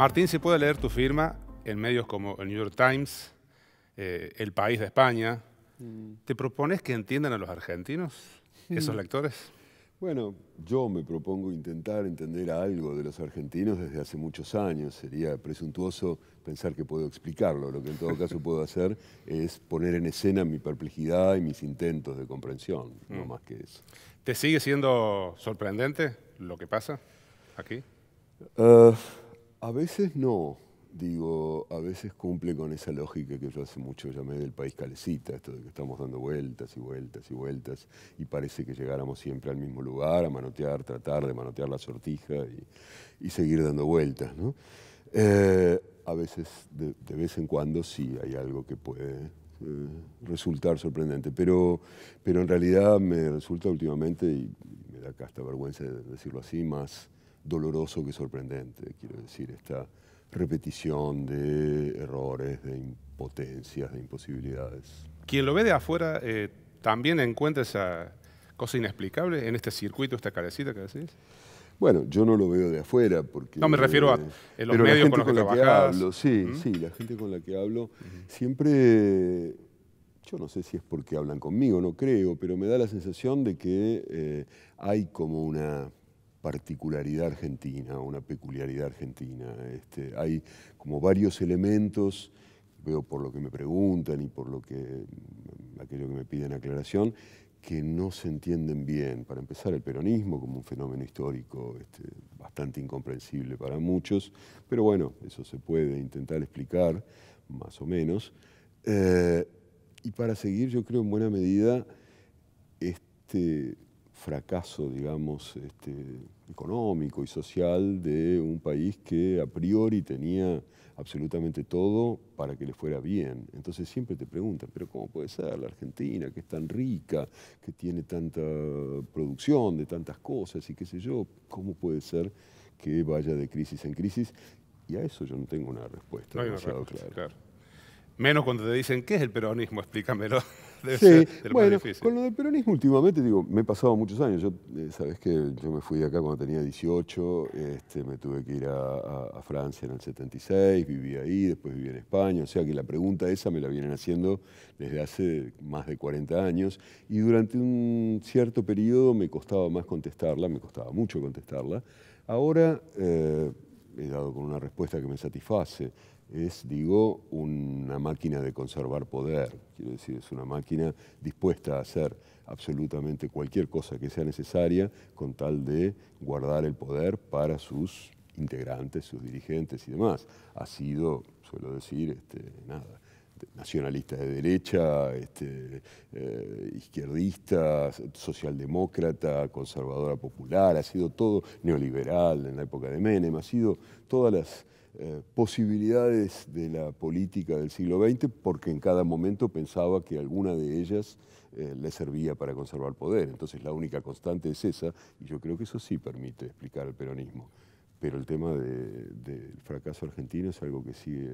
Martín, se puede leer tu firma en medios como el New York Times, eh, El País de España. Mm. ¿Te propones que entiendan a los argentinos, esos lectores? Bueno, yo me propongo intentar entender algo de los argentinos desde hace muchos años. Sería presuntuoso pensar que puedo explicarlo. Lo que en todo caso puedo hacer es poner en escena mi perplejidad y mis intentos de comprensión, no mm. más que eso. ¿Te sigue siendo sorprendente lo que pasa aquí? Eh, a veces no, digo, a veces cumple con esa lógica que yo hace mucho llamé del país calecita, esto de que estamos dando vueltas y vueltas y vueltas y parece que llegáramos siempre al mismo lugar a manotear, tratar de manotear la sortija y, seguir dando vueltas, ¿no? Eh, a veces, de, vez en cuando, sí hay algo que puede eh, resultar sorprendente, pero, pero en realidad me resulta últimamente, y me da hasta vergüenza decirlo así, más doloroso que sorprendente, quiero decir, esta repetición de errores, de impotencias, de imposibilidades. Quien lo ve de afuera eh, también encuentra esa cosa inexplicable en este circuito, esta carecita que decís. Bueno, yo no lo veo de afuera porque... No, me refiero a los medios con los que, hablo, sí, sí, la gente con la que hablo siempre... Yo no sé si es porque hablan conmigo, no creo, pero me da la sensación de que eh, hay como una particularidad argentina, una peculiaridad argentina. Este, hay como varios elementos, veo por lo que me preguntan y por lo que aquello que me piden aclaración, que no se entienden bien. Para empezar, el peronismo como un fenómeno histórico este, bastante incomprensible para muchos, pero bueno, eso se puede intentar explicar, más o menos. Eh, y para seguir, yo creo en buena medida, este fracaso, digamos, este, económico y social de un país que a priori tenía absolutamente todo para que le fuera bien. Entonces siempre te preguntan, pero ¿cómo puede ser la Argentina, que es tan rica, que tiene tanta producción de tantas cosas y qué sé yo, cómo puede ser que vaya de crisis en crisis? Y a eso yo no tengo una respuesta. No claro. Menos cuando te dicen, ¿qué es el peronismo? Explícamelo. sí, bueno, con lo del peronismo últimamente, digo, me he pasado muchos años. Yo, eh, sabes que yo me fui de acá cuando tenía 18, este, me tuve que ir a, Francia en el 76, viví ahí, después viví en España. O sea que la pregunta esa me la vienen haciendo desde hace más de 40 años y durante un cierto periodo me costaba más contestarla, me costaba mucho contestarla. Ahora eh, he dado con una respuesta que me satisface es, digo, una máquina de conservar poder, quiero decir, es una máquina dispuesta a hacer absolutamente cualquier cosa que sea necesaria con tal de guardar el poder para sus integrantes, sus dirigentes y demás. Ha sido, suelo decir, este, nada, nacionalista de derecha, este, eh, izquierdista, socialdemócrata, conservadora popular, ha sido todo neoliberal en la época de Menem, ha sido todas las eh, posibilidades de la política del siglo XX porque en cada momento pensaba que alguna de ellas eh, le servía para conservar poder. Entonces la única constante es esa y yo creo que eso sí permite explicar el peronismo. Pero el tema del fracaso argentino es algo que sigue,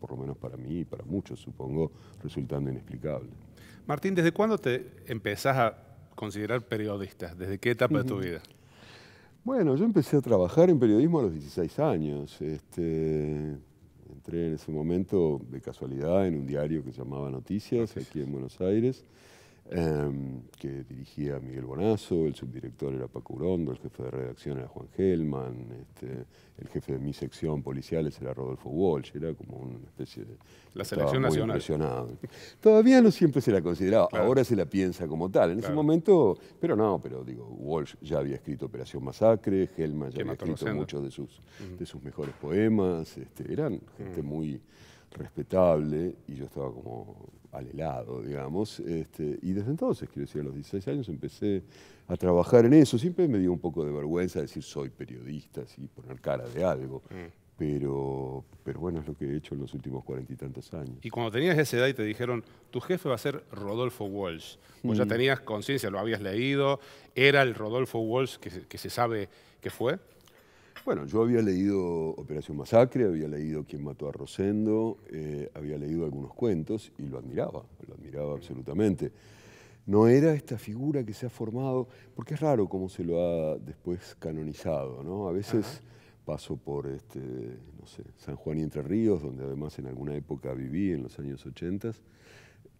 por lo menos para mí y para muchos supongo, resultando inexplicable. Martín, ¿desde cuándo te empezás a considerar periodista? ¿Desde qué etapa de tu vida? Bueno, yo empecé a trabajar en periodismo a los 16 años. Este, entré en ese momento de casualidad en un diario que se llamaba Noticias, aquí en Buenos Aires. Em, que dirigía Miguel Bonazo, el subdirector era Paco Urondo, el jefe de redacción era Juan Gelman, este, el jefe de mi sección policiales era Rodolfo Walsh, era como una especie de... La selección nacional. Todavía no siempre se la consideraba, ahora se la piensa como tal. En ese momento, pero no, pero digo, Walsh ya había escrito Operación Masacre, Gelman ya había escrito muchos de sus, de sus mejores poemas, este, eran gente muy respetable y yo estaba como al helado, digamos. Este, y desde entonces, quiero decir, a los 16 años empecé a trabajar en eso. Siempre me dio un poco de vergüenza decir soy periodista, así, poner cara de algo. Mm. Pero, pero bueno, es lo que he hecho en los últimos cuarenta y tantos años. Y cuando tenías esa edad y te dijeron, tu jefe va a ser Rodolfo Walsh, pues ya mm. tenías conciencia, lo habías leído, era el Rodolfo Walsh que que se sabe que fue. Bueno, yo había leído Operación Masacre, había leído Quién mató a Rosendo, eh, había leído algunos cuentos y lo admiraba, lo admiraba absolutamente. No era esta figura que se ha formado, porque es raro cómo se lo ha después canonizado, ¿no? A veces paso por, este, no sé, San Juan y Entre Ríos, donde además en alguna época viví, en los años 80,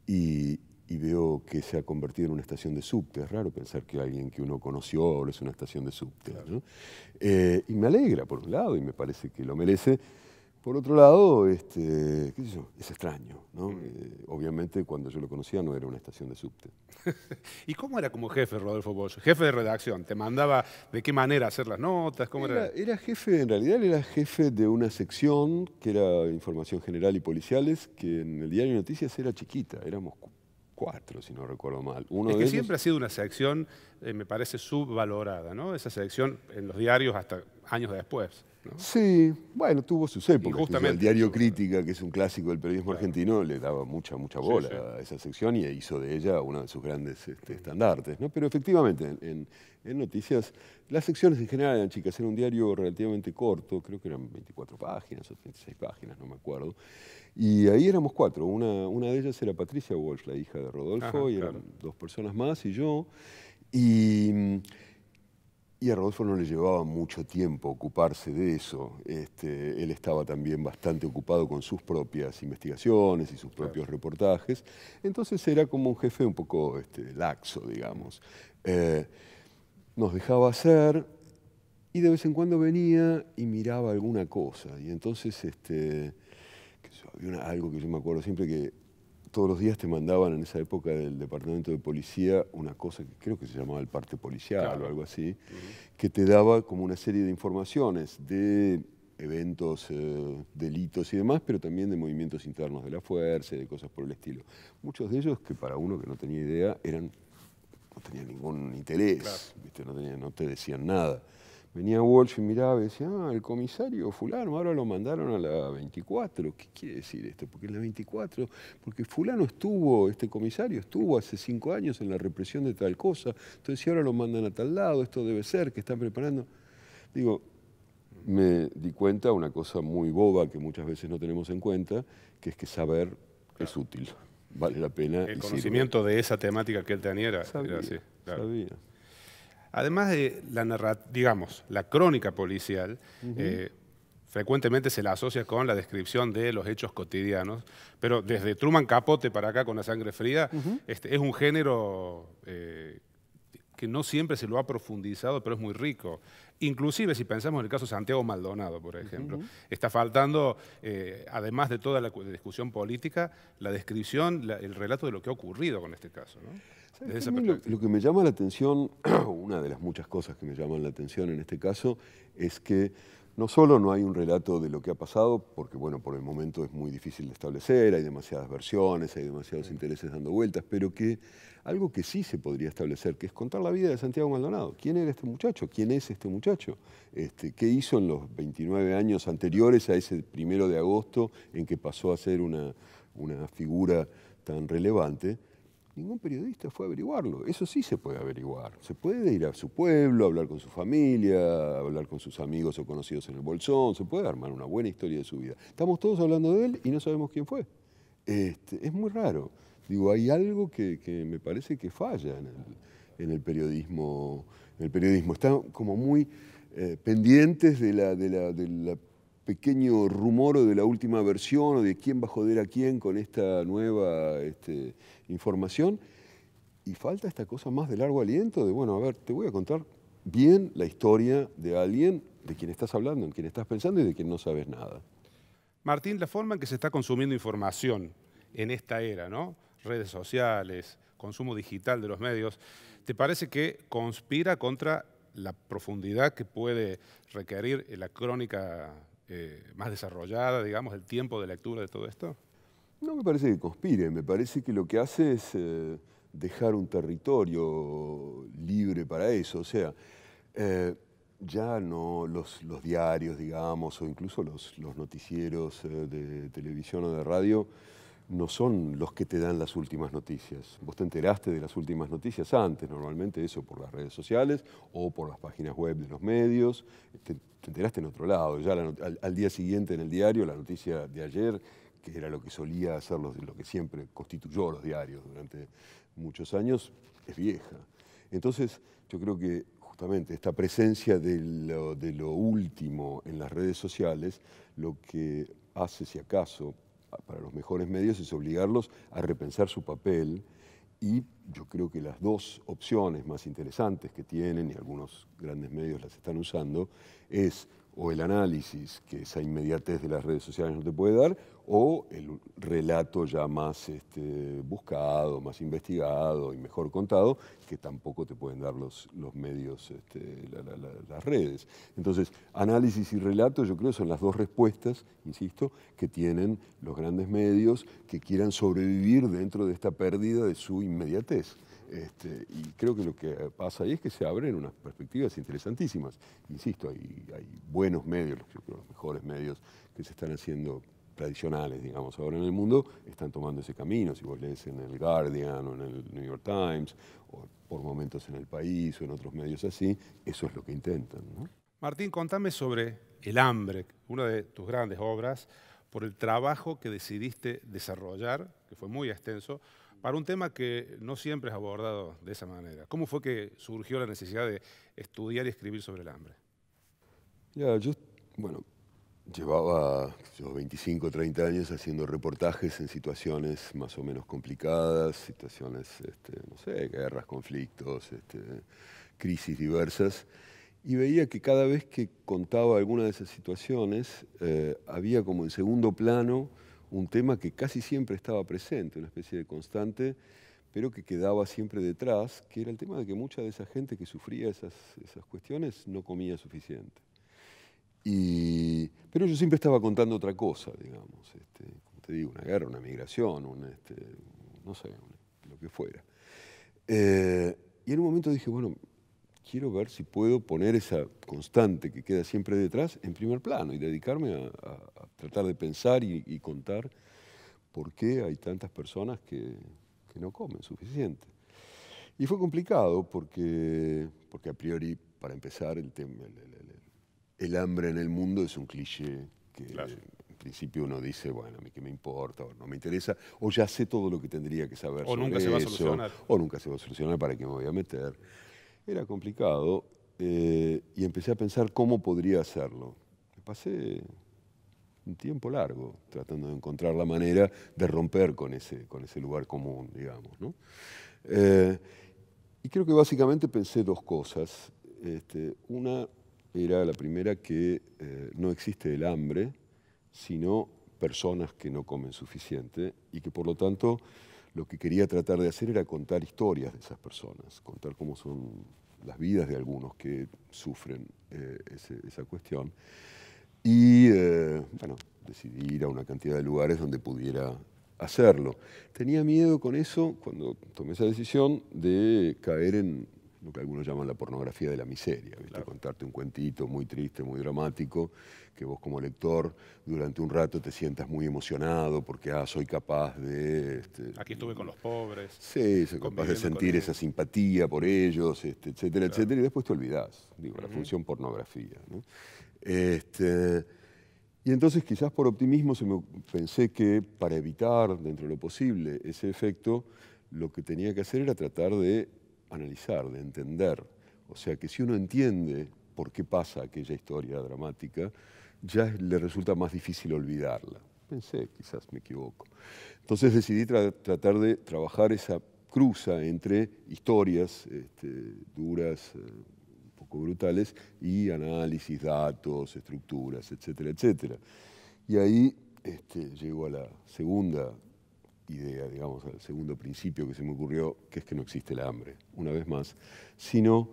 y, y veo que se ha convertido en una estación de subte. Es raro pensar que alguien que uno conoció ahora es una estación de subte. Eh, y me alegra, por un lado, y me parece que lo merece. Por otro lado, este, es extraño. Mm. Eh, obviamente, cuando yo lo conocía no era una estación de subte. ¿Y cómo era como jefe, Rodolfo Bosch? Jefe de redacción. ¿Te mandaba de qué manera hacer las notas? ¿Cómo era, jefe, en realidad era jefe de una sección que era información general y policiales, que en el diario Noticias era chiquita. Éramos cuatro, si no recuerdo mal. Uno es que siempre ha sido una sección, eh, me parece, subvalorada, ¿no? Esa sección en los diarios hasta años después. Sí, bueno, tuvo su épocas. el diario Crítica, que es un clásico del periodismo argentino, le daba mucha, mucha bola a esa sección y hizo de ella uno de sus grandes este, estandartes. ¿no? Pero efectivamente, en, noticias, las secciones en general eran chicas, era un diario relativamente corto, creo que eran 24 páginas o 36 páginas, no me acuerdo. Y ahí éramos cuatro, una, una de ellas era Patricia Walsh, la hija de Rodolfo, y eran dos personas más, y yo. Y y a Rodolfo no le llevaba mucho tiempo ocuparse de eso. Este, él estaba también bastante ocupado con sus propias investigaciones y sus propios reportajes. Entonces era como un jefe un poco este, laxo, digamos. Eh, nos dejaba hacer y de vez en cuando venía y miraba alguna cosa. Y entonces este, había algo que yo me acuerdo siempre que todos los días te mandaban en esa época del departamento de policía una cosa que creo que se llamaba el parte policial o algo así, que te daba como una serie de informaciones de eventos, eh, delitos y demás, pero también de movimientos internos de la fuerza de cosas por el estilo. Muchos de ellos que para uno que no tenía idea eran no tenía ningún interés, No, tenía, no te decían nada. Venía Walsh y miraba y decía, ah, el comisario fulano, ahora lo mandaron a la 24. ¿Qué quiere decir esto? Porque en la 24, porque fulano estuvo, este comisario estuvo hace cinco años en la represión de tal cosa, entonces si ahora lo mandan a tal lado, esto debe ser, que están preparando. Digo, me di cuenta una cosa muy boba que muchas veces no tenemos en cuenta, que es que saber es útil, vale la pena. El conocimiento de esa temática que él tenía era, Claro. Además de la digamos, la crónica policial, eh, frecuentemente se la asocia con la descripción de los hechos cotidianos, pero desde Truman Capote para acá con la sangre fría, este, es un género eh, que no siempre se lo ha profundizado, pero es muy rico. Inclusive si pensamos en el caso de Santiago Maldonado, por ejemplo, está faltando, eh, además de toda la discusión política, la descripción, el relato de lo que ha ocurrido con este caso lo, que me llama la atención, una de las muchas cosas que me llaman la atención en este caso, es que no solo no hay un relato de lo que ha pasado, porque bueno, por el momento es muy difícil de establecer, hay demasiadas versiones, hay demasiados intereses dando vueltas, pero que algo que sí se podría establecer, que es contar la vida de Santiago Maldonado. ¿Quién era este muchacho? ¿Quién es este muchacho? Este, ¿Qué hizo en los 29 años anteriores a ese primero de agosto en que pasó a ser una figura tan relevante? Ningún periodista fue a averiguarlo. Eso sí se puede averiguar. Se puede ir a su pueblo, hablar con su familia, hablar con sus amigos o conocidos en el bolsón. Se puede armar una buena historia de su vida. Estamos todos hablando de él y no sabemos quién fue. Este, es muy raro. Digo, hay algo que, me parece que falla en el, periodismo. el periodismo. Están como muy eh, pendientes del pequeño rumor o de la última versión o de quién va a joder a quién con esta nueva este, información. Y falta esta cosa más de largo aliento, de, bueno, a ver, te voy a contar bien la historia de alguien de quien estás hablando, en quien estás pensando y de quien no sabes nada. Martín, la forma en que se está consumiendo información en esta era, ¿no? Redes sociales, consumo digital de los medios, ¿te parece que conspira contra la profundidad que puede requerir la crónica eh, más desarrollada, digamos, el tiempo de lectura de todo esto? No me parece que conspire, me parece que lo que hace es eh, dejar un territorio libre para eso. O sea, eh, ya no los, diarios, digamos, o incluso los, noticieros eh, de televisión o de radio, no son los que te dan las últimas noticias. Vos te enteraste de las últimas noticias antes, normalmente eso por las redes sociales o por las páginas web de los medios. Te, enteraste en otro lado, ya al, día siguiente en el diario, la noticia de ayer era lo que solía hacer, lo que siempre constituyó los diarios durante muchos años, es vieja. Entonces, yo creo que justamente esta presencia de lo último en las redes sociales, lo que hace, si acaso, para los mejores medios es obligarlos a repensar su papel y yo creo que las dos opciones más interesantes que tienen, y algunos grandes medios las están usando, es o el análisis que esa inmediatez de las redes sociales no te puede dar, o el relato ya más este, buscado, más investigado y mejor contado, que tampoco te pueden dar los, medios, este, las redes. Entonces, análisis y relato yo creo son las dos respuestas, insisto, que tienen los grandes medios que quieran sobrevivir dentro de esta pérdida de su inmediatez. Este, y creo que lo que pasa ahí es que se abren unas perspectivas interesantísimas. Insisto, hay, buenos medios, los mejores medios que se están haciendo tradicionales, digamos, ahora en el mundo, están tomando ese camino. Si vos lees en el Guardian o en el New York Times, o por momentos en el país o en otros medios así, eso es lo que intentan. Martín, contame sobre El hambre, una de tus grandes obras, por el trabajo que decidiste desarrollar, que fue muy extenso, para un tema que no siempre es abordado de esa manera. ¿Cómo fue que surgió la necesidad de estudiar y escribir sobre el hambre? Ya, yo, bueno, llevaba 25, 30 años haciendo reportajes en situaciones más o menos complicadas, situaciones, este, no sé, guerras, conflictos, este, crisis diversas, y veía que cada vez que contaba alguna de esas situaciones, eh, había como en segundo plano un tema que casi siempre estaba presente, una especie de constante, pero que quedaba siempre detrás, que era el tema de que mucha de esa gente que sufría esas, cuestiones no comía suficiente. pero yo siempre estaba contando otra cosa, digamos, este, como te digo, una guerra, una migración, un, este, no sé, lo que fuera. Eh, y en un momento dije, bueno, quiero ver si puedo poner esa constante que queda siempre detrás en primer plano y dedicarme a, tratar de pensar y, contar por qué hay tantas personas que, no comen suficiente. Y fue complicado porque, porque a priori, para empezar, el, tema, el, hambre en el mundo es un cliché que en principio uno dice, bueno, a mí qué me importa, o no me interesa, o ya sé todo lo que tendría que saber. O sobre nunca se va a solucionar. o nunca se va a solucionar, ¿para qué me voy a meter? Era complicado eh, y empecé a pensar cómo podría hacerlo. pasé un tiempo largo tratando de encontrar la manera de romper con ese, con ese lugar común, digamos. Eh, y creo que básicamente pensé dos cosas. Este, una era la primera que eh, no existe el hambre, sino personas que no comen suficiente y que por lo tanto lo que quería tratar de hacer era contar historias de esas personas, contar cómo son las vidas de algunos que sufren eh, esa cuestión. Y decidir eh, bueno, decidí ir a una cantidad de lugares donde pudiera hacerlo. Tenía miedo con eso, cuando tomé esa decisión, de caer en lo que algunos llaman la pornografía de la miseria, contarte un cuentito muy triste, muy dramático, que vos como lector durante un rato te sientas muy emocionado porque, ah, soy capaz de... Este, Aquí estuve con los pobres. Sí, soy capaz de sentir esa simpatía por ellos, este, etcétera, etcétera, y después te olvidás, digo, la función pornografía. Este, y entonces quizás por optimismo se me, pensé que para evitar dentro de lo posible ese efecto, lo que tenía que hacer era tratar de analizar, de entender. O sea que si uno entiende por qué pasa aquella historia dramática, ya le resulta más difícil olvidarla. Pensé, quizás me equivoco. Entonces decidí tratar de trabajar esa cruza entre historias este, duras, eh, un poco brutales, y análisis, datos, estructuras, etcétera, etcétera. Y ahí este, llego a la segunda idea, digamos, al segundo principio que se me ocurrió, que es que no existe el hambre, una vez más, sino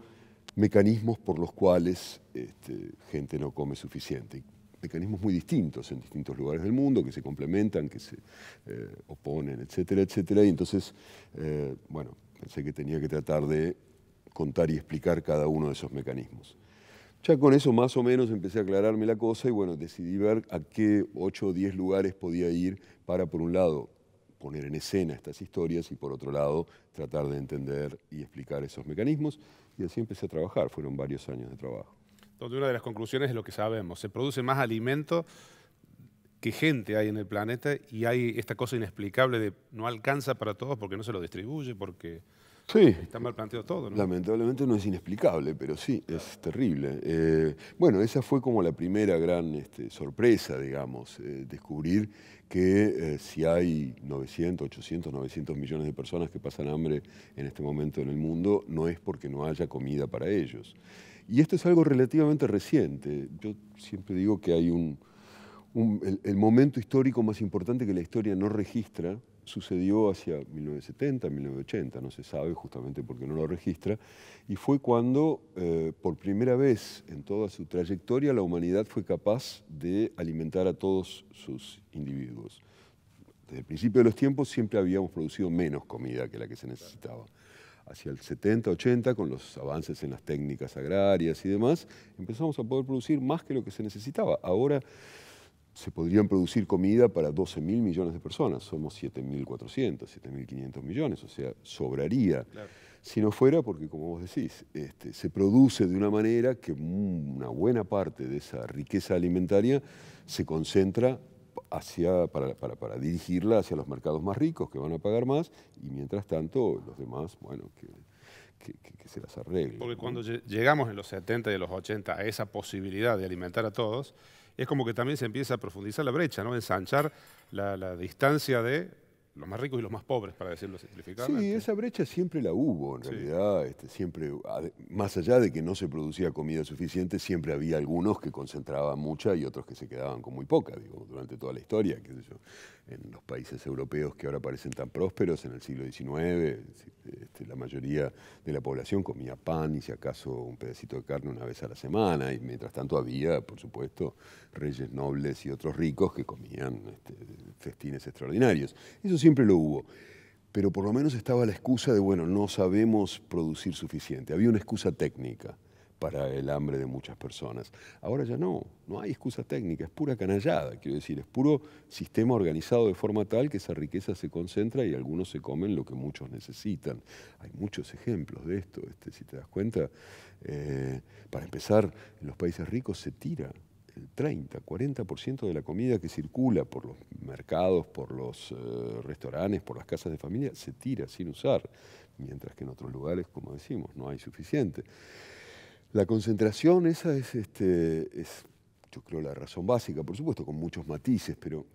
mecanismos por los cuales este, gente no come suficiente. Mecanismos muy distintos en distintos lugares del mundo, que se complementan, que se eh, oponen, etcétera, etcétera. Y entonces, eh, bueno, pensé que tenía que tratar de contar y explicar cada uno de esos mecanismos. Ya con eso más o menos empecé a aclararme la cosa y bueno, decidí ver a qué 8 o 10 lugares podía ir para, por un lado, poner en escena estas historias y por otro lado tratar de entender y explicar esos mecanismos. Y así empecé a trabajar, fueron varios años de trabajo. Donde una de las conclusiones es lo que sabemos, se produce más alimento que gente hay en el planeta y hay esta cosa inexplicable de no alcanza para todos porque no se lo distribuye, porque Sí. Está mal planteado todo, Lamentablemente no es inexplicable, pero sí, es terrible. Eh, bueno, esa fue como la primera gran este, sorpresa, digamos, eh, descubrir que eh, si hay 900, 800, 900 millones de personas que pasan hambre en este momento en el mundo, no es porque no haya comida para ellos. Y esto es algo relativamente reciente. Yo siempre digo que hay un, el momento histórico más importante que la historia no registra, sucedió hacia 1970, 1980, no se sabe justamente porque no lo registra, y fue cuando eh, por primera vez en toda su trayectoria la humanidad fue capaz de alimentar a todos sus individuos. Desde el principio de los tiempos siempre habíamos producido menos comida que la que se necesitaba. Hacia el 70, 80, con los avances en las técnicas agrarias y demás, empezamos a poder producir más que lo que se necesitaba. Ahora se podrían producir comida para 12 millones de personas. Somos 7.400, 7.500 millones, o sea, sobraría. Si no fuera porque, como vos decís, este, se produce de una manera que una buena parte de esa riqueza alimentaria se concentra hacia, para, dirigirla hacia los mercados más ricos que van a pagar más y mientras tanto los demás, bueno, que, se las arreglen. Porque cuando llegamos en los 70 y los 80 a esa posibilidad de alimentar a todos, es como que también se empieza a profundizar la brecha, ¿no? ensanchar la distancia de los más ricos y los más pobres, para decirlo simplificadamente. Sí, esa brecha siempre la hubo, en realidad. Este, siempre, más allá de que no se producía comida suficiente, siempre había algunos que concentraban mucha y otros que se quedaban con muy poca, digo, durante toda la historia. Qué sé En los países europeos que ahora parecen tan prósperos, en el siglo XIX, este, la mayoría de la población comía pan y si acaso un pedacito de carne una vez a la semana, y mientras tanto había, por supuesto, reyes nobles y otros ricos que comían este, festines extraordinarios. Eso siempre lo hubo. Pero por lo menos estaba la excusa de, bueno, no sabemos producir suficiente. Había una excusa técnica para el hambre de muchas personas. Ahora ya no, no hay excusa técnica, es pura canallada, quiero decir, es puro sistema organizado de forma tal que esa riqueza se concentra y algunos se comen lo que muchos necesitan. Hay muchos ejemplos de esto, este, si te das cuenta, eh, para empezar, en los países ricos se tira el 30, 40% de la comida que circula por los mercados, por los eh, restaurantes, por las casas de familia, se tira sin usar, mientras que en otros lugares, como decimos, no hay suficiente. La concentración esa es, este, es yo creo, la razón básica, por supuesto, con muchos matices, pero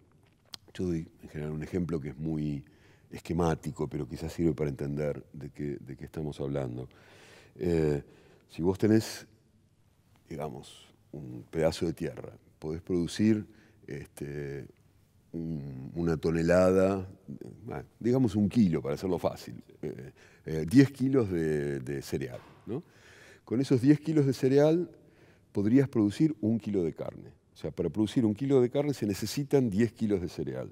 yo doy en general un ejemplo que es muy esquemático, pero quizás sirve para entender de qué, de qué estamos hablando. Eh, si vos tenés, digamos, un pedazo de tierra. Podés producir este, una tonelada, digamos un kilo para hacerlo fácil, 10 eh, eh, kilos de, cereal. Con esos 10 kilos de cereal podrías producir un kilo de carne. O sea, para producir un kilo de carne se necesitan 10 kilos de cereal.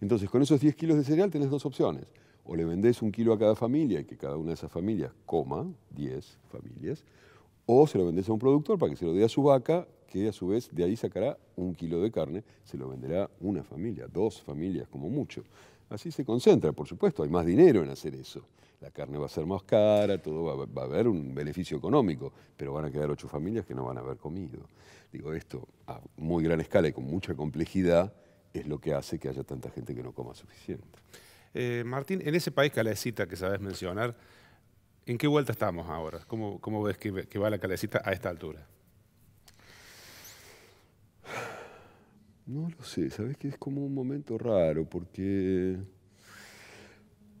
Entonces, con esos 10 kilos de cereal tenés dos opciones. O le vendés un kilo a cada familia y que cada una de esas familias coma, 10 familias, o se lo vendes a un productor para que se lo dé a su vaca, que a su vez de ahí sacará un kilo de carne, se lo venderá una familia, dos familias como mucho. Así se concentra, por supuesto, hay más dinero en hacer eso. La carne va a ser más cara, todo va, a haber un beneficio económico, pero van a quedar ocho familias que no van a haber comido. Digo, esto a muy gran escala y con mucha complejidad es lo que hace que haya tanta gente que no coma suficiente. Eh, Martín, en ese país calecita que sabes mencionar, ¿En qué vuelta estamos ahora? ¿Cómo, cómo ves que, va la calecita a esta altura? No lo sé, sabes que es como un momento raro, porque,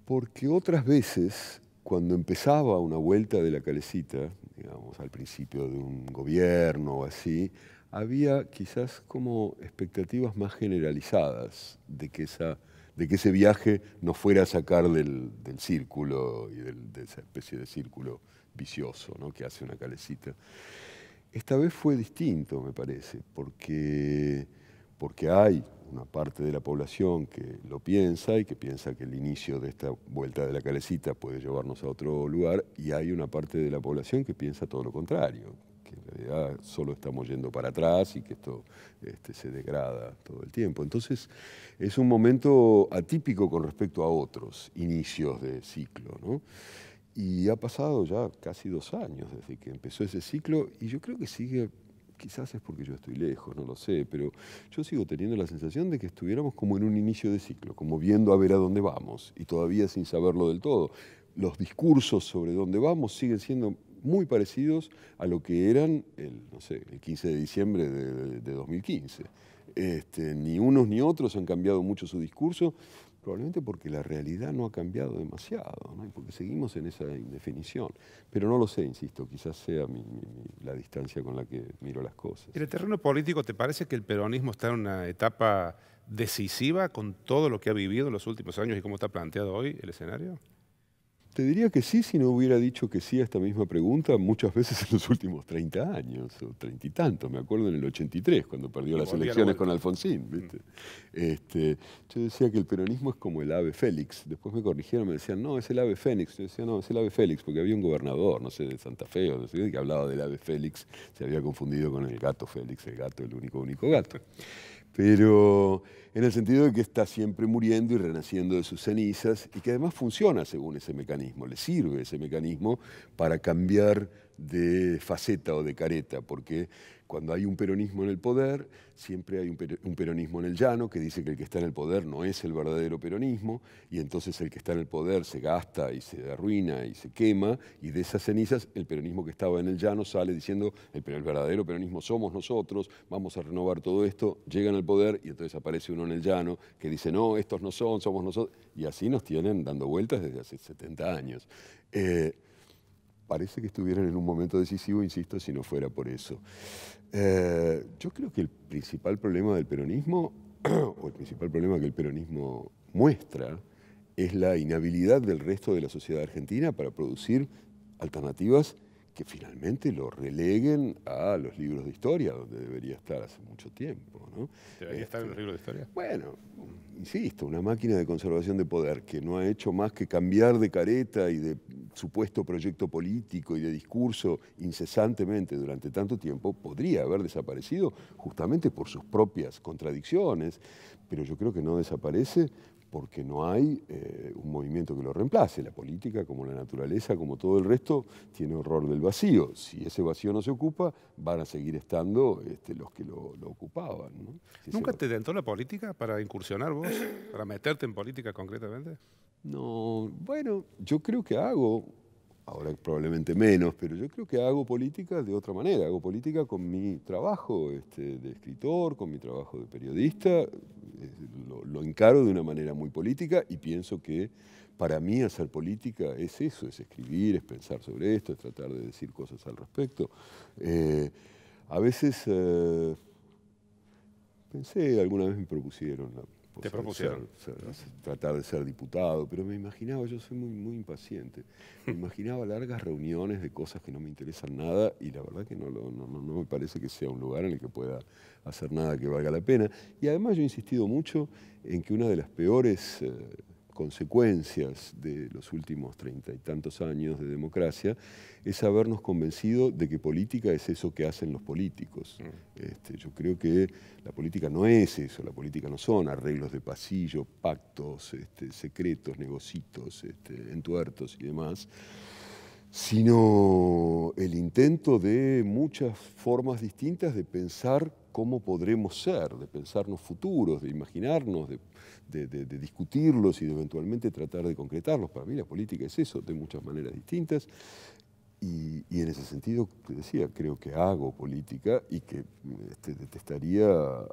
porque otras veces, cuando empezaba una vuelta de la calecita, digamos al principio de un gobierno o así, había quizás como expectativas más generalizadas de que esa de que ese viaje nos fuera a sacar del, círculo y de esa especie de círculo vicioso ¿no? que hace una calecita. Esta vez fue distinto, me parece, porque, porque hay una parte de la población que lo piensa y que piensa que el inicio de esta vuelta de la calecita puede llevarnos a otro lugar, y hay una parte de la población que piensa todo lo contrario, que en realidad solo estamos yendo para atrás y que esto este, se degrada todo el tiempo. Entonces, es un momento atípico con respecto a otros inicios de ciclo. ¿no? Y ha pasado ya casi dos años desde que empezó ese ciclo y yo creo que sigue, quizás es porque yo estoy lejos, no lo sé, pero yo sigo teniendo la sensación de que estuviéramos como en un inicio de ciclo, como viendo a ver a dónde vamos y todavía sin saberlo del todo. Los discursos sobre dónde vamos siguen siendo muy parecidos a lo que eran el, 15 de diciembre de, 2015. Este, ni unos ni otros han cambiado mucho su discurso, probablemente porque la realidad no ha cambiado demasiado, porque seguimos en esa indefinición. Pero no lo sé, insisto, quizás sea la distancia con la que miro las cosas. En el terreno político, ¿te parece que el peronismo está en una etapa decisiva con todo lo que ha vivido en los últimos años y cómo está planteado hoy el escenario? Te diría que sí si no hubiera dicho que sí a esta misma pregunta muchas veces en los últimos 30 años, o 30 y tantos. Me acuerdo en el 83, cuando perdió las elecciones con Alfonsín. Mm. Este, yo decía que el peronismo es como el ave Félix. Después me corrigieron, me decían, no, es el ave Fénix. Yo decía, no, es el ave Félix, porque había un gobernador, no sé, de Santa Fe, o no sé, que hablaba del ave Félix, se había confundido con el gato Félix, el gato, el único, único gato. Pero en el sentido de que está siempre muriendo y renaciendo de sus cenizas y que además funciona según ese mecanismo, le sirve ese mecanismo para cambiar de faceta o de careta, porque cuando hay un peronismo en el poder, siempre hay un, peronismo en el llano que dice que el que está en el poder no es el verdadero peronismo y entonces el que está en el poder se gasta y se arruina y se quema y de esas cenizas el peronismo que estaba en el llano sale diciendo el, verdadero peronismo somos nosotros, vamos a renovar todo esto, llegan al poder y entonces aparece un en el llano, que dice, no, estos no son, somos nosotros. Y así nos tienen dando vueltas desde hace 70 años. Eh, parece que estuvieran en un momento decisivo, insisto, si no fuera por eso. Eh, yo creo que el principal problema del peronismo, o el principal problema que el peronismo muestra, es la inhabilidad del resto de la sociedad argentina para producir alternativas que finalmente lo releguen a los libros de historia, donde debería estar hace mucho tiempo. ¿no? ¿Debería estar en los este, libros de historia? Bueno, insisto, una máquina de conservación de poder que no ha hecho más que cambiar de careta y de supuesto proyecto político y de discurso incesantemente durante tanto tiempo, podría haber desaparecido justamente por sus propias contradicciones, pero yo creo que no desaparece porque no hay eh, un movimiento que lo reemplace. La política, como la naturaleza, como todo el resto, tiene horror del vacío. Si ese vacío no se ocupa, van a seguir estando este, los que lo, ocupaban. ¿Nunca te tentó la política para incursionar vos, para meterte en política concretamente? No, bueno, yo creo que hago ahora probablemente menos, pero yo creo que hago política de otra manera, hago política con mi trabajo este, de escritor, con mi trabajo de periodista, lo, encaro de una manera muy política y pienso que para mí hacer política es eso, es escribir, es pensar sobre esto, es tratar de decir cosas al respecto. Eh, a veces eh, pensé, alguna vez me propusieron... la tratar de ser diputado, pero me imaginaba, yo soy muy, muy impaciente, me imaginaba largas reuniones de cosas que no me interesan nada y la verdad que no, no, me parece que sea un lugar en el que pueda hacer nada que valga la pena. Y además yo he insistido mucho en que una de las peores... Eh, consecuencias de los últimos treinta y tantos años de democracia es habernos convencido de que política es eso que hacen los políticos. Mm. Este, yo creo que la política no es eso, la política no son arreglos de pasillo, pactos, este, secretos, negocitos, este, entuertos y demás sino el intento de muchas formas distintas de pensar cómo podremos ser, de pensarnos futuros, de imaginarnos, de, de, discutirlos y de eventualmente tratar de concretarlos. Para mí la política es eso, de muchas maneras distintas. Y, en ese sentido, te decía, creo que hago política y que este, detestaría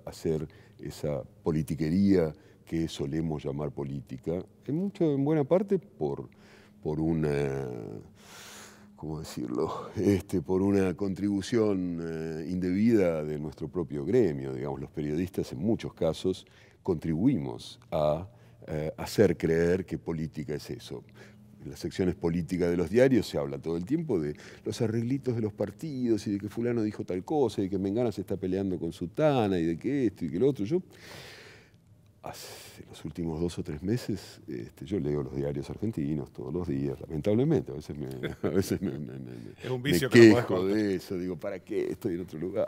hacer esa politiquería que solemos llamar política, en, mucho en buena parte por, una... ¿cómo decirlo? Este, por una contribución eh, indebida de nuestro propio gremio. Digamos, los periodistas en muchos casos contribuimos a eh, hacer creer que política es eso. En las secciones políticas de los diarios se habla todo el tiempo de los arreglitos de los partidos y de que fulano dijo tal cosa y que Mengana se está peleando con Sutana y de que esto y que lo otro. Yo, hace los últimos dos o tres meses, este, yo leo los diarios argentinos todos los días, lamentablemente. A veces me, es un vicio que quejo de eso. Digo, ¿para qué estoy en otro lugar?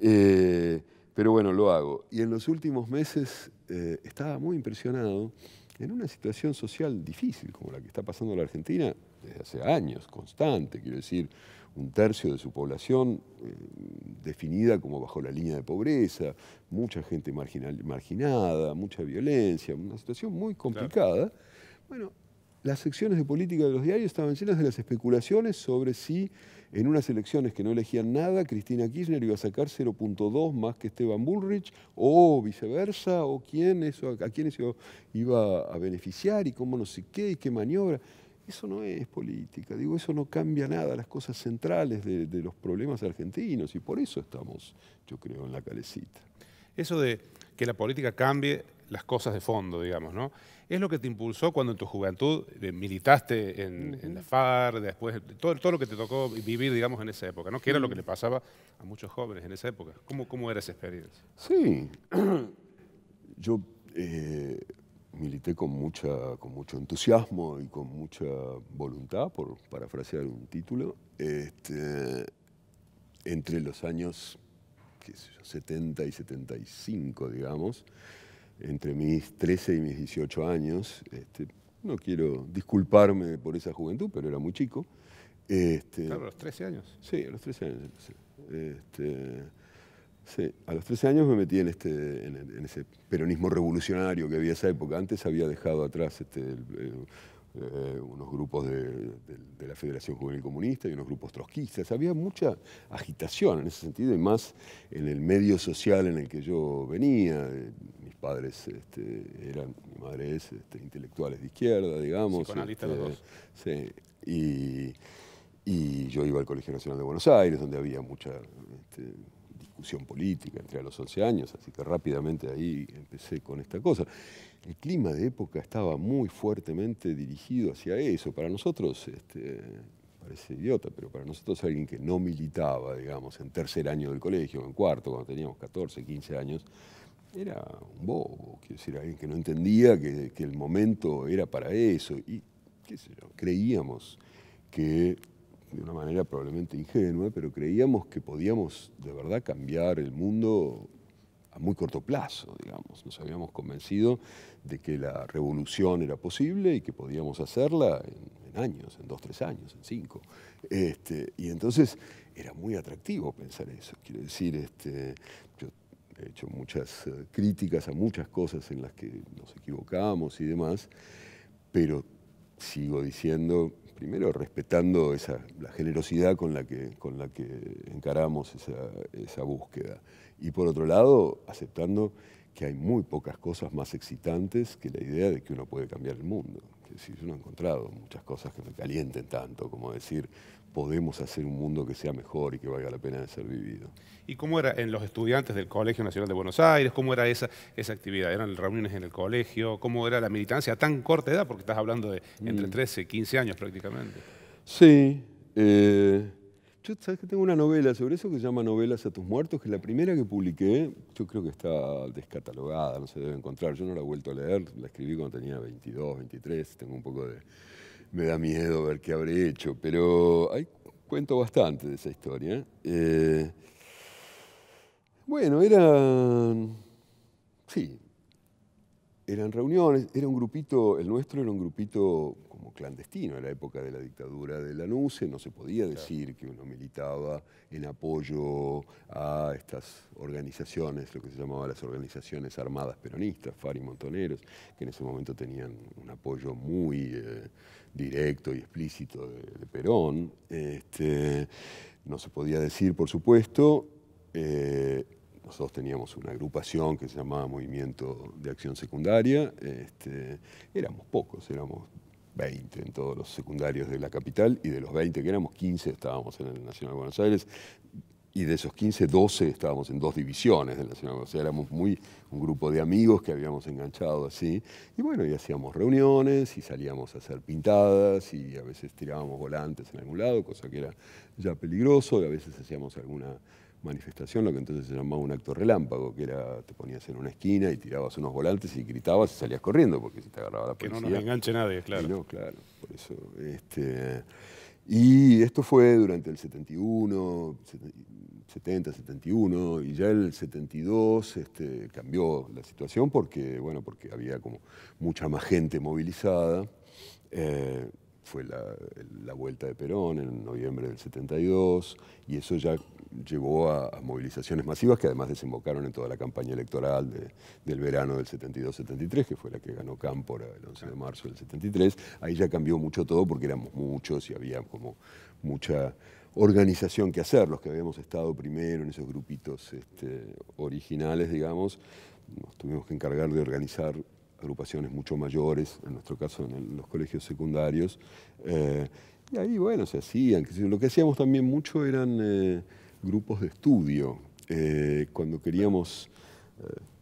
Eh, pero bueno, lo hago. Y en los últimos meses eh, estaba muy impresionado en una situación social difícil como la que está pasando la Argentina desde hace años, constante, quiero decir, un tercio de su población eh, definida como bajo la línea de pobreza, mucha gente marginal, marginada, mucha violencia, una situación muy complicada. Bueno, las secciones de política de los diarios estaban llenas de las especulaciones sobre si en unas elecciones que no elegían nada, Cristina Kirchner iba a sacar 0.2 más que Esteban Bullrich, o viceversa, o quién eso, a quién eso iba a beneficiar y cómo no sé qué y qué maniobra. Eso no es política, digo, eso no cambia nada, las cosas centrales de, de los problemas argentinos y por eso estamos, yo creo, en la calecita. Eso de que la política cambie las cosas de fondo, digamos, ¿no? ¿Es lo que te impulsó cuando en tu juventud eh, militaste en, la FAR, después, todo, todo, lo que te tocó vivir, digamos, en esa época, ¿no? Que era lo que le pasaba a muchos jóvenes en esa época. ¿Cómo, era esa experiencia? Sí, yo eh, milité con, mucha, con mucho entusiasmo y con mucha voluntad, por parafrasear un título, este, entre los años 70 y 75, digamos entre mis 13 y mis 18 años. Este, no quiero disculparme por esa juventud, pero era muy chico. Este, claro, a los 13 años. Sí, a los 13 años. Este, a los 13 años me metí en, este, en, ese peronismo revolucionario que había esa época. Antes había dejado atrás eh, unos grupos de, de, la Federación Juvenil Comunista y unos grupos trotskistas. Había mucha agitación en ese sentido y más en el medio social en el que yo venía. Eh, padres este, eran, mi madre es este, intelectuales de izquierda, digamos. Este, los dos. Sí, y, yo iba al Colegio Nacional de Buenos Aires, donde había mucha este, discusión política entre los 11 años, así que rápidamente ahí empecé con esta cosa. El clima de época estaba muy fuertemente dirigido hacia eso. Para nosotros, este, parece idiota, pero para nosotros alguien que no militaba, digamos, en tercer año del colegio, en cuarto, cuando teníamos 14, 15 años, era un bobo, quiero decir, alguien que no entendía que, el momento era para eso. Y creíamos que, de una manera probablemente ingenua, pero creíamos que podíamos de verdad cambiar el mundo a muy corto plazo, digamos. Nos habíamos convencido de que la revolución era posible y que podíamos hacerla en, años, en dos, tres años, en cinco. Este, y entonces era muy atractivo pensar eso. Quiero decir, este, yo he hecho muchas eh, críticas a muchas cosas en las que nos equivocamos y demás, pero sigo diciendo, primero respetando la generosidad con la que, con la que encaramos esa, esa búsqueda. Y por otro lado, aceptando que hay muy pocas cosas más excitantes que la idea de que uno puede cambiar el mundo. Es decir, yo no he encontrado muchas cosas que me calienten tanto, como decir, podemos hacer un mundo que sea mejor y que valga la pena de ser vivido. ¿Y cómo era en los estudiantes del Colegio Nacional de Buenos Aires? ¿Cómo era esa, esa actividad? ¿Eran reuniones en el colegio? ¿Cómo era la militancia a tan corta edad? Porque estás hablando de entre 13 mm. y 15 años prácticamente. Sí. Eh, yo sabes que tengo una novela sobre eso que se llama Novelas a tus muertos, que es la primera que publiqué. Yo creo que está descatalogada, no se debe encontrar. Yo no la he vuelto a leer, la escribí cuando tenía 22, 23, tengo un poco de me da miedo ver qué habré hecho, pero hay, cuento bastante de esa historia. ¿eh? Eh, bueno, era sí, eran reuniones, era un grupito, el nuestro era un grupito como clandestino en la época de la dictadura de la NUCE, no se podía decir que uno militaba en apoyo a estas organizaciones, lo que se llamaba las organizaciones armadas peronistas, FAR y Montoneros, que en ese momento tenían un apoyo muy eh, directo y explícito de, Perón. Este, no se podía decir, por supuesto. Eh, nosotros teníamos una agrupación que se llamaba Movimiento de Acción Secundaria. Este, éramos pocos, éramos 20 en todos los secundarios de la capital y de los 20 que éramos, 15 estábamos en el Nacional de Buenos Aires y de esos 15, 12 estábamos en dos divisiones del Nacional. Buenos Aires. éramos muy un grupo de amigos que habíamos enganchado así. Y bueno, y hacíamos reuniones y salíamos a hacer pintadas y a veces tirábamos volantes en algún lado, cosa que era ya peligroso, y a veces hacíamos alguna manifestación lo que entonces se llamaba un acto relámpago, que era te ponías en una esquina y tirabas unos volantes y gritabas y salías corriendo, porque si te agarraba la policía... Que no nos enganche nadie, claro. por eso. Este, y esto fue durante el 71, 70, 71, y ya el 72 este, cambió la situación porque, bueno, porque había como mucha más gente movilizada. Eh, fue la, vuelta de Perón en noviembre del 72, y eso ya llevó a, movilizaciones masivas que además desembocaron en toda la campaña electoral del verano del 72-73, que fue la que ganó Cámpora el 11 de marzo del 73. Ahí ya cambió mucho todo porque éramos muchos y había como mucha organización que hacer, los que habíamos estado primero en esos grupitos este, originales, digamos, nos tuvimos que encargar de organizar agrupaciones mucho mayores, en nuestro caso en, los colegios secundarios. Eh, y ahí, bueno, se hacían. Lo que hacíamos también mucho eran eh, grupos de estudio. Eh, cuando queríamos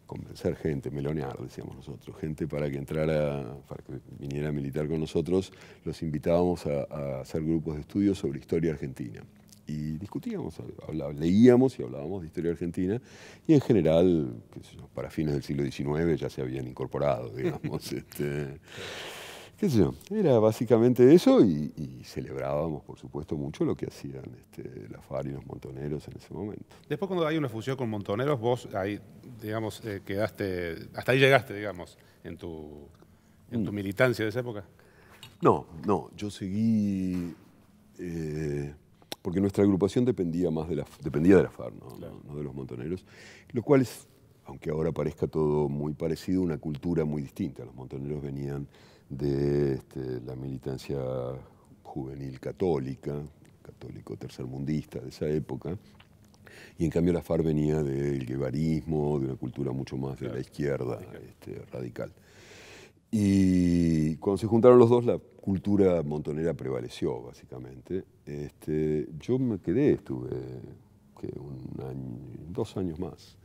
convencer gente, melonear, decíamos nosotros, gente para que entrara, para que viniera a militar con nosotros, los invitábamos a hacer grupos de estudio sobre historia argentina y discutíamos, leíamos y hablábamos de historia argentina y en general, para fines del siglo XIX ya se habían incorporado, digamos. Este, qué sé yo, era básicamente eso y, celebrábamos, por supuesto, mucho lo que hacían este, la FAR y los montoneros en ese momento. Después cuando hay una fusión con montoneros, vos ahí, digamos, eh, quedaste, hasta ahí llegaste, digamos, en tu, en tu mm. militancia de esa época. No, no, yo seguí... Eh, porque nuestra agrupación dependía más de la, dependía de la FARC, ¿no? de los montoneros, lo cual es, aunque ahora parezca todo muy parecido, una cultura muy distinta. Los montoneros venían de este, la militancia juvenil católica, católico tercermundista de esa época, y en cambio la FARC venía del guevarismo, de una cultura mucho más de la izquierda este, radical. Y cuando se juntaron los dos, la cultura montonera prevaleció, básicamente. Este, yo me quedé, estuve un año, dos años más.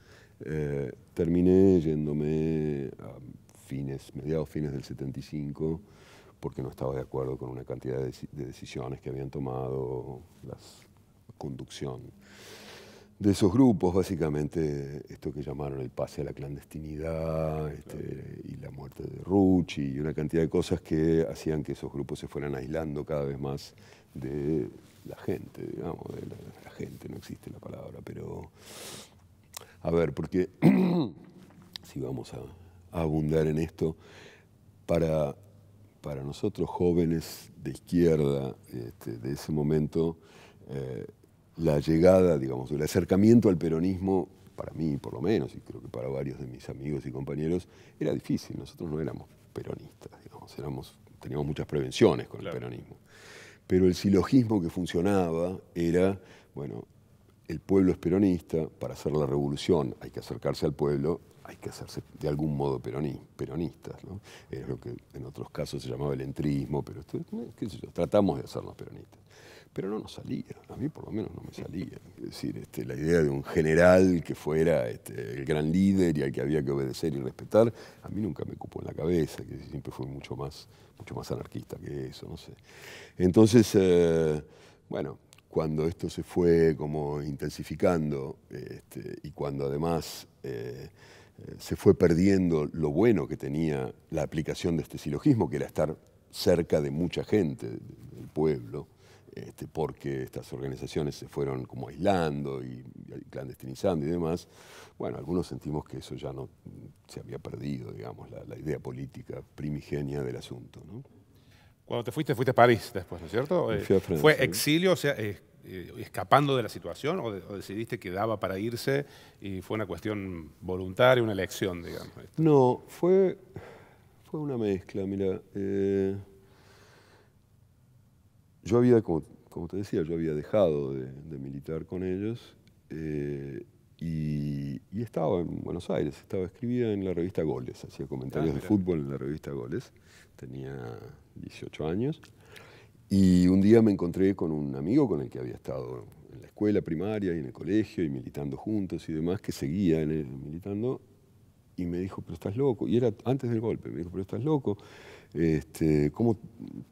Eh, terminé yéndome a fines, mediados fines del 75, porque no estaba de acuerdo con una cantidad de, de decisiones que habían tomado, la conducción de esos grupos, básicamente, esto que llamaron el pase a la clandestinidad este, y la muerte de Rucci y una cantidad de cosas que hacían que esos grupos se fueran aislando cada vez más de la gente, digamos, de la, gente, no existe la palabra, pero a ver, porque si vamos a, abundar en esto, para, para nosotros jóvenes de izquierda este, de ese momento, eh, la llegada, digamos, el acercamiento al peronismo, para mí por lo menos, y creo que para varios de mis amigos y compañeros, era difícil. Nosotros no éramos peronistas, digamos, teníamos muchas prevenciones con el peronismo. Pero el silogismo que funcionaba era, bueno, el pueblo es peronista, para hacer la revolución hay que acercarse al pueblo, hay que hacerse de algún modo peronistas. ¿no? lo que en otros casos se llamaba el entrismo, pero tratamos de hacernos peronistas. Pero no nos salía, a mí por lo menos no me salía. Es decir, este, la idea de un general que fuera este, el gran líder y al que había que obedecer y respetar, a mí nunca me ocupó en la cabeza, que siempre fue mucho más, mucho más anarquista que eso, no sé. Entonces, eh, bueno, cuando esto se fue como intensificando este, y cuando además eh, se fue perdiendo lo bueno que tenía la aplicación de este silogismo, que era estar cerca de mucha gente, del pueblo, este, porque estas organizaciones se fueron como aislando y, clandestinizando y demás, bueno, algunos sentimos que eso ya no se había perdido, digamos, la, idea política primigenia del asunto. Cuando te fuiste, fuiste a París después, ¿no es cierto? Eh, fui a Francia, ¿Fue exilio, o sea, eh, escapando de la situación o, decidiste que daba para irse y fue una cuestión voluntaria, una elección, digamos? No, fue, fue una mezcla, mira. Eh, yo había, como, te decía, yo había dejado de, militar con ellos eh, y, estaba en Buenos Aires, estaba escribida en la revista Goles, hacía comentarios ah, de fútbol en la revista Goles, tenía 18 años y un día me encontré con un amigo con el que había estado en la escuela primaria y en el colegio y militando juntos y demás, que seguía en él militando y me dijo, pero estás loco, y era antes del golpe, me dijo, pero estás loco este, ¿Cómo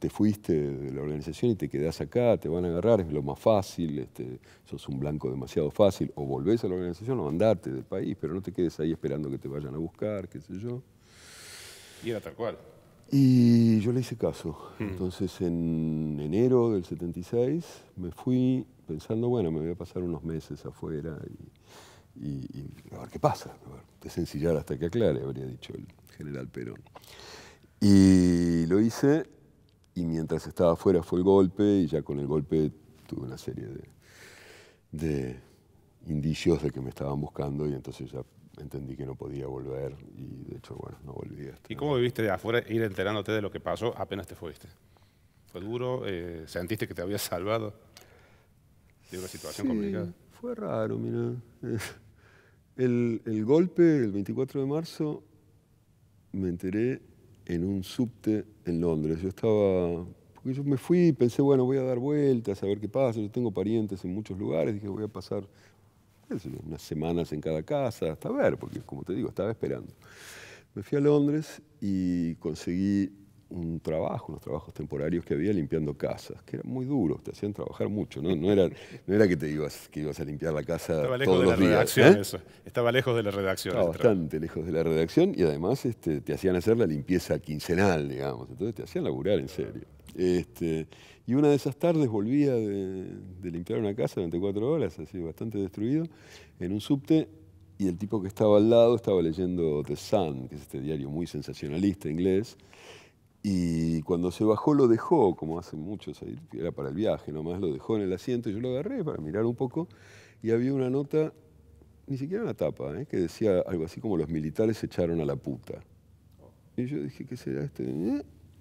te fuiste de la organización y te quedás acá? ¿Te van a agarrar? ¿Es lo más fácil? Este, ¿Sos un blanco demasiado fácil? ¿O volvés a la organización o andarte del país, pero no te quedes ahí esperando que te vayan a buscar, qué sé yo? Y era tal cual. Y yo le hice caso. Mm. Entonces, en enero del 76 me fui pensando, bueno, me voy a pasar unos meses afuera y, a ver qué pasa. A ver, hasta que aclare, habría dicho el general Perón. Y lo hice, y mientras estaba afuera fue el golpe, y ya con el golpe tuve una serie de, de indicios de que me estaban buscando, y entonces ya entendí que no podía volver, y de hecho, bueno, no volví. ¿Y cómo viviste de afuera ir enterándote de lo que pasó apenas te fuiste? ¿Fue duro? Eh, ¿Sentiste que te había salvado de una situación complicada? Fue raro, mira. El, el golpe, el 24 de marzo, me enteré en un subte en Londres. Yo estaba, porque yo me fui y pensé, bueno, voy a dar vueltas, a ver qué pasa. Yo tengo parientes en muchos lugares, dije, voy a pasar unas semanas en cada casa, hasta ver, porque como te digo, estaba esperando. Me fui a Londres y conseguí un trabajo, unos trabajos temporarios que había limpiando casas, que eran muy duros, te hacían trabajar mucho, no, era, que te ibas, a limpiar la casa todos los redacción, ¿eh? Estaba lejos de la redacción. bastante lejos de la redacción y además este, te hacían hacer la limpieza quincenal, digamos, entonces te hacían laburar en serio. Este, y una de esas tardes volvía de, de limpiar una casa durante cuatro horas, así bastante destruido, en un subte y el tipo que estaba al lado estaba leyendo The Sun, que es este diario muy sensacionalista inglés, y cuando se bajó lo dejó, como hacen muchos, era para el viaje nomás, lo dejó en el asiento y yo lo agarré para mirar un poco y había una nota, ni siquiera una tapa, ¿eh? que decía algo así como los militares se echaron a la puta. Y yo dije, ¿qué será este?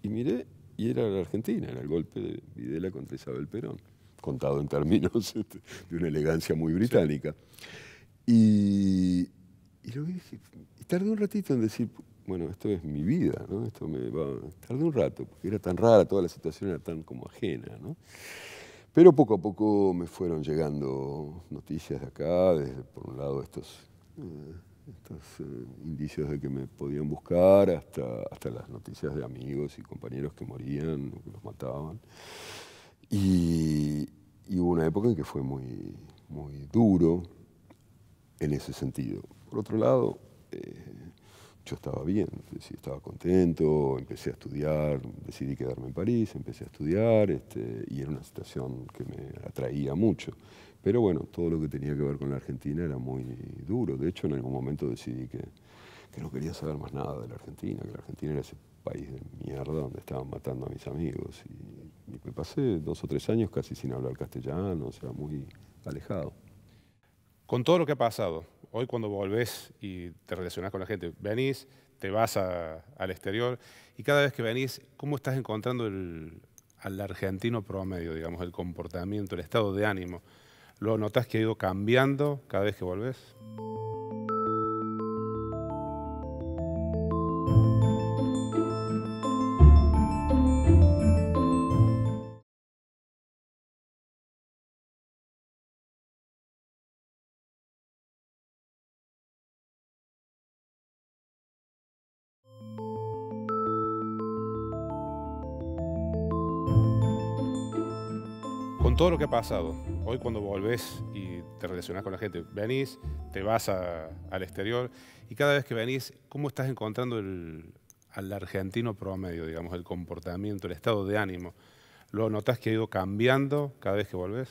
Y miré y era la Argentina, era el golpe de Videla contra Isabel Perón, contado en términos este, de una elegancia muy británica. Y, lo y tardé un ratito en decir, bueno, esto es mi vida, ¿no? Esto me va... Tardé un rato, porque era tan rara, toda la situación era tan como ajena, ¿no? Pero poco a poco me fueron llegando noticias de acá, desde, por un lado estos, eh, estos eh, indicios de que me podían buscar, hasta, hasta las noticias de amigos y compañeros que morían, que los mataban. Y, hubo una época en que fue muy, muy duro en ese sentido. Por otro lado, eh, yo estaba bien, estaba contento, empecé a estudiar, decidí quedarme en París, empecé a estudiar este, y era una situación que me atraía mucho. Pero bueno, todo lo que tenía que ver con la Argentina era muy duro. De hecho, en algún momento decidí que, no quería saber más nada de la Argentina, que la Argentina era ese país de mierda donde estaban matando a mis amigos. Y, y me pasé dos o tres años casi sin hablar castellano, o sea, muy alejado. Con todo lo que ha pasado, hoy cuando volvés y te relacionás con la gente, venís, te vas al exterior y cada vez que venís, ¿cómo estás encontrando al argentino promedio, digamos, el comportamiento, el estado de ánimo? ¿Lo notas que ha ido cambiando cada vez que volvés? todo lo que ha pasado, hoy cuando volvés y te relacionás con la gente, venís, te vas al exterior y cada vez que venís, ¿cómo estás encontrando al argentino promedio, digamos, el comportamiento, el estado de ánimo? ¿Lo notas que ha ido cambiando cada vez que volvés?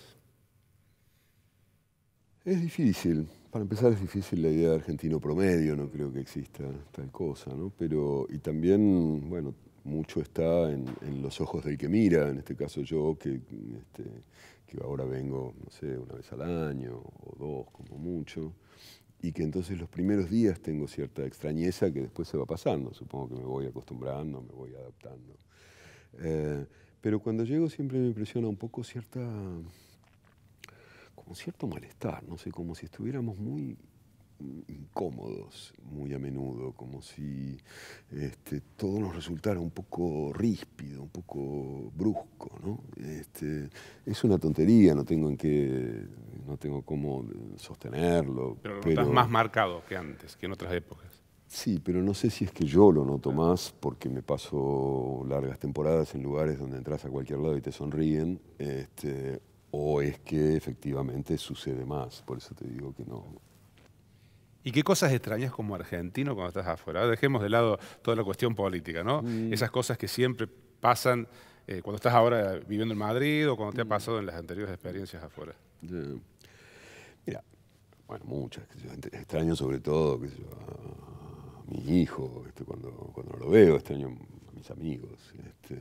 Es difícil. Para empezar es difícil la idea de argentino promedio, no creo que exista tal cosa, ¿no? Pero, y también, bueno, mucho está en, los ojos del que mira, en este caso yo, este, que, ahora vengo, no sé, una vez al año o dos como mucho, y que entonces los primeros días tengo cierta extrañeza que después se va pasando, supongo que me voy acostumbrando, me voy adaptando. Eh, pero cuando llego siempre me impresiona un poco cierta, como cierto malestar, no sé, como si estuviéramos muy incómodos muy a menudo, como si este, todo nos resultara un poco ríspido, un poco brusco. ¿no? Este, es una tontería, no tengo en qué, no tengo cómo sostenerlo. Pero, estás más marcado que antes, que en otras épocas. Sí, pero no sé si es que yo lo noto ah. más, porque me paso largas temporadas en lugares donde entras a cualquier lado y te sonríen, este, o es que efectivamente sucede más. Por eso te digo que no, y qué cosas extrañas como argentino cuando estás afuera. Dejemos de lado toda la cuestión política, ¿no? Mm. Esas cosas que siempre pasan eh, cuando estás ahora viviendo en Madrid o cuando te ha mm. pasado en las anteriores experiencias afuera. Mira, bueno, muchas. Extraño sobre todo, a mi hijo, este, cuando, cuando lo veo, extraño a mis amigos. Este,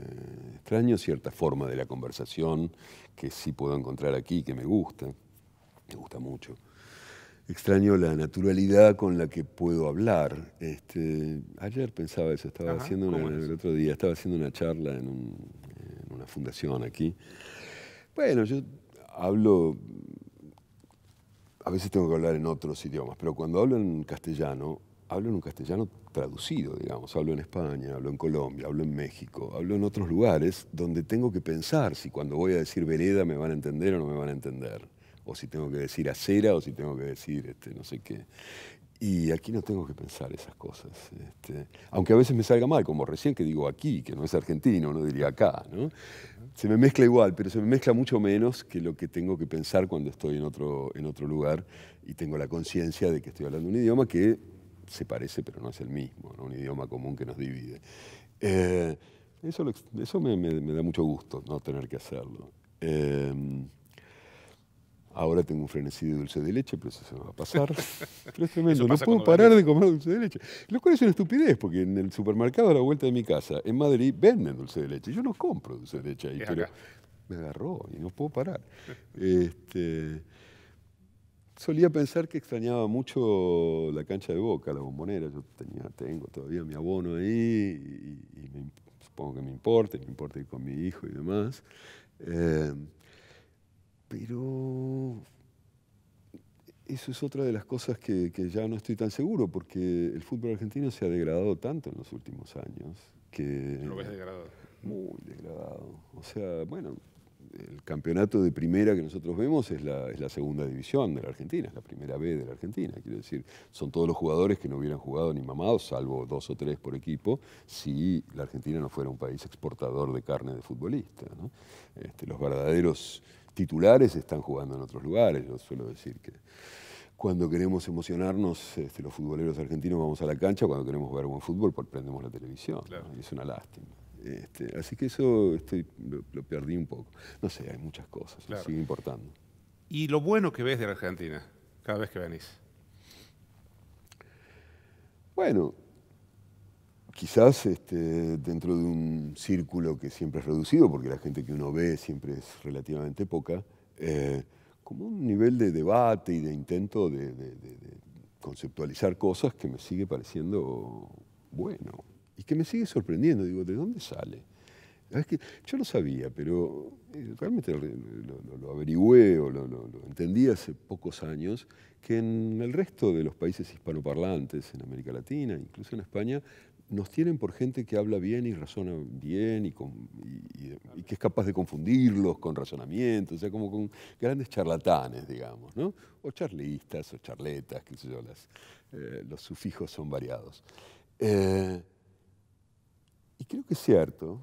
extraño cierta forma de la conversación que sí puedo encontrar aquí, que me gusta, me gusta mucho extraño la naturalidad con la que puedo hablar. Este, ayer pensaba eso, estaba haciendo una, el otro día, estaba haciendo una charla en, en, una fundación aquí. Bueno, yo hablo, a veces tengo que hablar en otros idiomas, pero cuando hablo en castellano, hablo en un castellano traducido, digamos. Hablo en España, hablo en Colombia, hablo en México, hablo en otros lugares donde tengo que pensar si cuando voy a decir vereda me van a entender o no me van a entender o si tengo que decir acera, o si tengo que decir este, no sé qué. Y aquí no tengo que pensar esas cosas. Este, aunque a veces me salga mal, como recién que digo aquí, que no es argentino, no diría acá. Se me mezcla igual, pero se me mezcla mucho menos que lo que tengo que pensar cuando estoy en otro, en otro lugar y tengo la conciencia de que estoy hablando un idioma que se parece, pero no es el mismo, un idioma común que nos divide. Eh, eso, eso me, da mucho gusto, no tener que hacerlo. Em, Ahora tengo un frenesí de dulce de leche, pero eso se va a pasar. es tremendo, no puedo parar de comer dulce de leche. Lo cual es una estupidez, porque en el supermercado a la vuelta de mi casa, en Madrid, venden dulce de leche. Yo no compro dulce de leche ahí, pero me agarró y no puedo parar. Este, solía pensar que extrañaba mucho la cancha de boca, la bombonera. Yo tenía, tengo todavía mi abono ahí y, supongo que me importa, me importa ir con mi hijo y demás. Eh, pero eso es otra de las cosas que, ya no estoy tan seguro, porque el fútbol argentino se ha degradado tanto en los últimos años que... Lo ves degradado. Muy degradado. O sea, bueno, el campeonato de primera que nosotros vemos es la, segunda división de la Argentina, es la primera B de la Argentina. Quiero decir, son todos los jugadores que no hubieran jugado ni mamado salvo dos o tres por equipo, si la Argentina no fuera un país exportador de carne de futbolista. Este, los verdaderos titulares están jugando en otros lugares. Yo suelo decir que cuando queremos emocionarnos, este, los futboleros argentinos vamos a la cancha, cuando queremos ver buen fútbol, pues prendemos la televisión. Y es una lástima. Este, así que eso estoy, lo, perdí un poco. No sé, hay muchas cosas, sigue importando. ¿Y lo bueno que ves de la Argentina cada vez que venís? Bueno, quizás este, dentro de un círculo que siempre es reducido, porque la gente que uno ve siempre es relativamente poca, eh, como un nivel de debate y de intento de, conceptualizar cosas que me sigue pareciendo bueno y que me sigue sorprendiendo. Digo, ¿de dónde sale? Es que yo lo sabía, pero eh, realmente lo, averigüé o lo, lo, entendí hace pocos años, que en el resto de los países hispanoparlantes, en América Latina, incluso en España, nos tienen por gente que habla bien y razona bien y, que es capaz de confundirlos con razonamientos, o sea, como con grandes charlatanes, digamos, ¿no? O charlistas, o charletas, qué sé yo, las, eh, los sufijos son variados. Eh, y creo que es cierto,